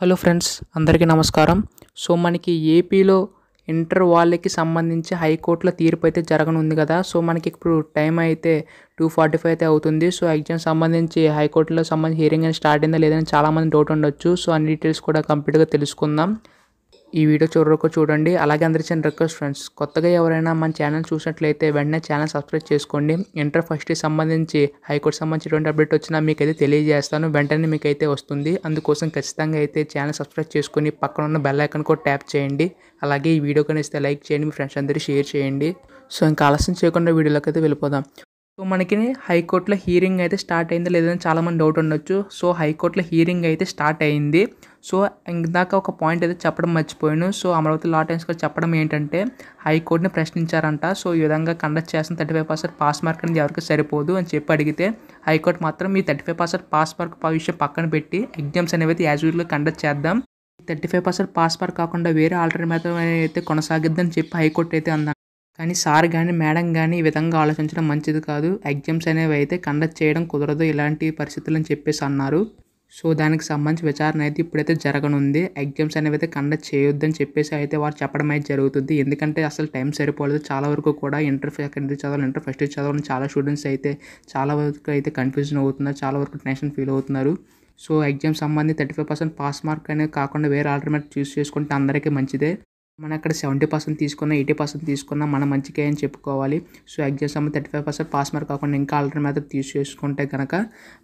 hello friends అందరికీ నమస్కారం so మనకి ఏపీలో ఇంటర్ వాళ్ళకి సంబంధించి హైకోర్టులో తీర్పు అయితే జరగనుంది కదా సో మనకి ఇప్పుడు టైం అయితే టూ ఫార్టీ ఫైవ్ అయితే అవుతుంది సో ఎగ్జామ్ సంబంధించి హైకోర్టులో సంబంధించి హియరింగ్ అని స్టార్ట్ అయిందా లేదని చాలామంది డౌట్ ఉండొచ్చు సో అన్ని డీటెయిల్స్ కూడా కంప్లీట్గా తెలుసుకుందాం ఈ వీడియో చూడరకు చూడండి అలాగే అందరి చిన్న రిక్వెస్ట్ ఫ్రెండ్స్ కొత్తగా ఎవరైనా మన ఛానల్ చూసినట్లయితే వెంటనే ఛానల్ సబ్స్క్రైబ్ చేసుకోండి ఇంటర్ ఫస్ట్ సంబంధించి హైకోర్టు సంబంధించినటువంటి అప్డేట్ వచ్చినా మీకు అయితే తెలియజేస్తాను వెంటనే మీకు అయితే వస్తుంది అందుకోసం ఖచ్చితంగా అయితే ఛానల్ సబ్స్క్రైబ్ చేసుకుని పక్కన ఉన్న బెల్ ఐకన్ కూడా ట్యాప్ చేయండి అలాగే ఈ వీడియో కనిస్తే లైక్ చేయండి మీ ఫ్రెండ్స్ అందరూ షేర్ చేయండి సో ఇంకా ఆలస్యం చేయకుండా వీడియోలోకి అయితే వెళ్ళిపోదాం సో మనకి హైకోర్టులో హీరింగ్ అయితే స్టార్ట్ అయింది లేదని చాలామంది డౌట్ ఉండొచ్చు సో హైకోర్టులో హీరింగ్ అయితే స్టార్ట్ అయింది సో ఇందాక ఒక పాయింట్ అయితే చెప్పడం మర్చిపోయాను సో అమరావతి లా టైమ్స్ కూడా చెప్పడం ఏంటంటే హైకోర్టుని ప్రశ్నించారంట సో ఈ విధంగా కండక్ట్ చేసిన thirty five percent pass mark అనేది ఎవరికి సరిపోదు అని చెప్పి అడిగితే హైకోర్టు మాత్రం మీ thirty five percent pass mark విషయం పక్కన పెట్టి ఎగ్జామ్స్ అనేవి అయితే యాజ్ యూజువల్గా కండక్ట్ చేద్దాం thirty five percent pass mark కాకుండా వేరే మాత్రం అయితే కొనసాగిద్దని చెప్పి హైకోర్టు అయితే అందా కానీ సార్ కానీ మేడం కానీ ఈ విధంగా ఆలోచించడం మంచిది కాదు ఎగ్జామ్స్ అనేవి అయితే కండక్ట్ చేయడం కుదరదు ఇలాంటి పరిస్థితులు అని చెప్పేసి అన్నారు సో దానికి సంబంధించి విచారణ అయితే ఇప్పుడైతే జరగనుంది ఎగ్జామ్స్ అనేవి అయితే కండక్ట్ చేయొద్దని చెప్పేసి అయితే వారు చెప్పడం అయితే జరుగుతుంది ఎందుకంటే అసలు టైం సరిపోలేదు చాలా వరకు కూడా ఇంటర్ సెకండరీ చదవాలి ఇంటర్ ఫస్ట్ ఇయర్ చదవాలని చాలా స్టూడెంట్స్ అయితే చాలా వరకు అయితే కన్ఫ్యూజన్ అవుతున్నారు చాలా వరకు టెన్షన్ ఫీల్ అవుతున్నారు సో ఎగ్జామ్ సంబంధించి thirty five percent pass mark అనేది కాకుండా వేరే ఆల్టర్నేట్ చూస్ చేసుకుంటే అందరికీ మంచిదే మనం అక్కడ సెవెంటీ పర్సెంట్ తీసుకున్న ఎయిటీ పర్సెంట్ తీసుకున్న మన మంచిగా అని చెప్పుకోవాలి సో ఎగ్జామ్స్ అమ్మ thirty five percent pass mark కాకుండా ఇంకా ఆల్రెడీ మెథడ్ తీసుకుంటే కనుక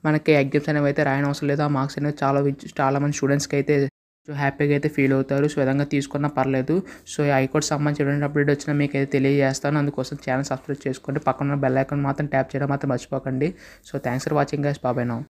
మనకి ఎగ్జామ్స్ అనేవి అయితే రాయని అవసరం లేదు ఆ మార్క్స్ అనేవి చాలా చాలా మంది స్టూడెంట్స్కి అయితే సో హ్యాపీగా అయితే ఫీల్ అవుతారు సో విధంగా తీసుకున్నా పర్లేదు సో హైకోర్టు సంబంధించిన అప్డేట్ వచ్చినా మీకు అయితే తెలియజేస్తాను అందుకోసం ఛానల్ సబ్స్క్రైబ్ చేసుకోండి పక్కన బెల్ ఐకాన్ మాత్రం ట్యాప్ చేయడం మాత్రం మర్చిపోకండి so thanks for watching guys bye bye నా